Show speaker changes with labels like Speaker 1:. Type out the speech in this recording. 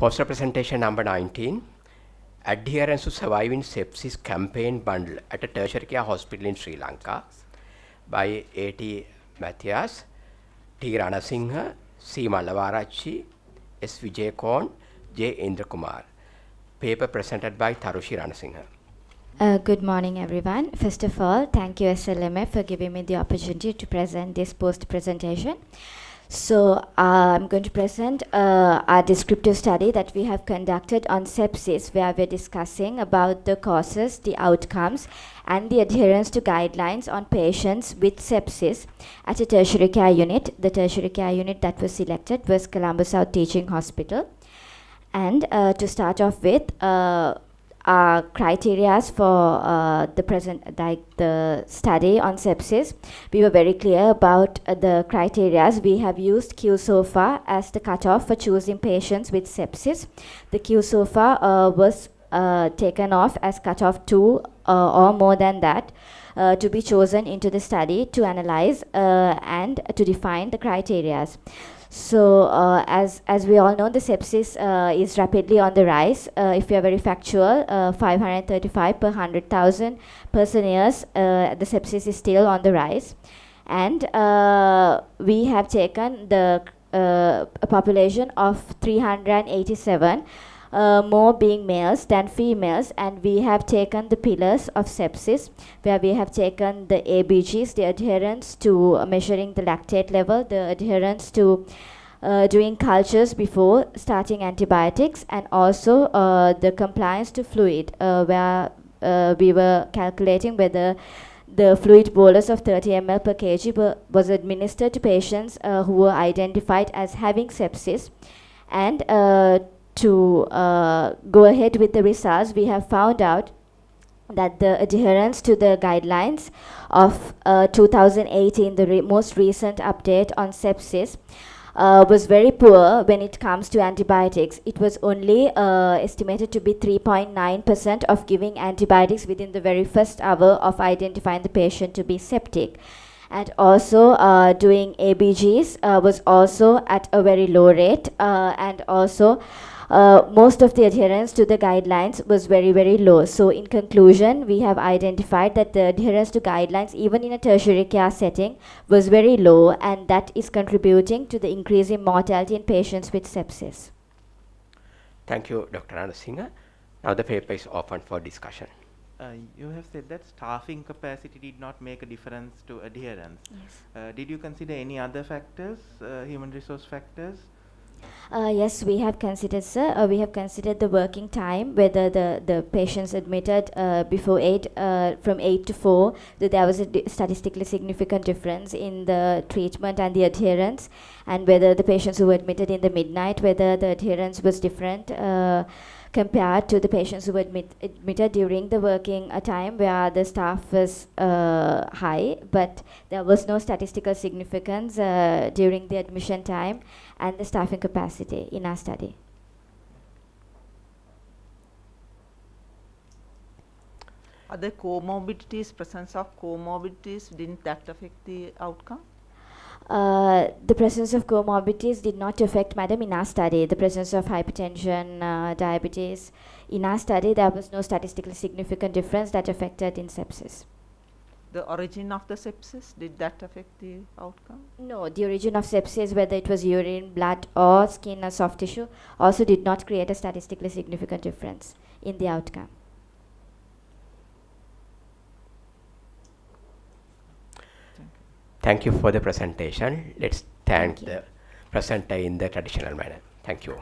Speaker 1: Poster presentation number 19 Adherence to Surviving Sepsis Campaign Bundle at a tertiary care hospital in Sri Lanka by A.T. Mathias, T. Ranasinghe, C. Malavarachi, S. Vijay Korn, J. Indrakumar. Paper presented by Tarushi Ranasinghe.
Speaker 2: Uh, good morning, everyone. First of all, thank you, SLMF, for giving me the opportunity to present this post presentation. So uh, I'm going to present uh, our descriptive study that we have conducted on sepsis, where we're discussing about the causes, the outcomes, and the adherence to guidelines on patients with sepsis at a tertiary care unit. The tertiary care unit that was selected was Columbus South Teaching Hospital. And uh, to start off with, uh, uh, criteria for uh, the present like the study on sepsis. We were very clear about uh, the criteria. We have used QSOFA as the cutoff for choosing patients with sepsis. The QSOFA uh, was uh, taken off as cutoff two. Uh, or more than that uh, to be chosen into the study to analyze uh, and to define the criterias. So uh, as, as we all know, the sepsis uh, is rapidly on the rise. Uh, if you are very factual, 535 per 100,000 person years, the sepsis is still on the rise. And we have taken the population of 387 uh, more being males than females and we have taken the pillars of sepsis where we have taken the ABGs, the adherence to measuring the lactate level, the adherence to uh, doing cultures before starting antibiotics and also uh, the compliance to fluid uh, where uh, we were calculating whether the fluid bolus of 30 ml per kg was administered to patients uh, who were identified as having sepsis and uh, to uh, go ahead with the results, we have found out that the adherence to the guidelines of uh, 2018, the re most recent update on sepsis, uh, was very poor when it comes to antibiotics. It was only uh, estimated to be 3.9% of giving antibiotics within the very first hour of identifying the patient to be septic. And also uh, doing ABGs uh, was also at a very low rate uh, and also uh, most of the adherence to the guidelines was very, very low. So in conclusion, we have identified that the adherence to guidelines, even in a tertiary care setting, was very low and that is contributing to the increase in mortality in patients with sepsis.
Speaker 1: Thank you, Dr. Anusinghe. Now the paper is open for discussion.
Speaker 2: Uh, you have said that staffing capacity did not make a difference to adherence. Yes. Uh, did you consider any other factors, uh, human resource factors, uh, yes, we have considered, sir. Uh, we have considered the working time, whether the, the patients admitted uh, before 8, uh, from 8 to 4, that there was a statistically significant difference in the treatment and the adherence, and whether the patients who were admitted in the midnight, whether the adherence was different. Uh, compared to the patients who were admit, admitted during the working uh, time where the staff was uh, high, but there was no statistical significance uh, during the admission time and the staffing capacity in our study. Are there comorbidities, presence of comorbidities, didn't that affect the outcome? Uh, the presence of comorbidities did not affect madam in our study. The presence of hypertension, uh, diabetes, in our study there was no statistically significant difference that affected in sepsis. The origin of the sepsis, did that affect the outcome? No, the origin of sepsis, whether it was urine, blood or skin or soft tissue, also did not create a statistically significant difference in the outcome.
Speaker 1: Thank you for the presentation. Let's thank, thank the presenter in the traditional manner. Thank you.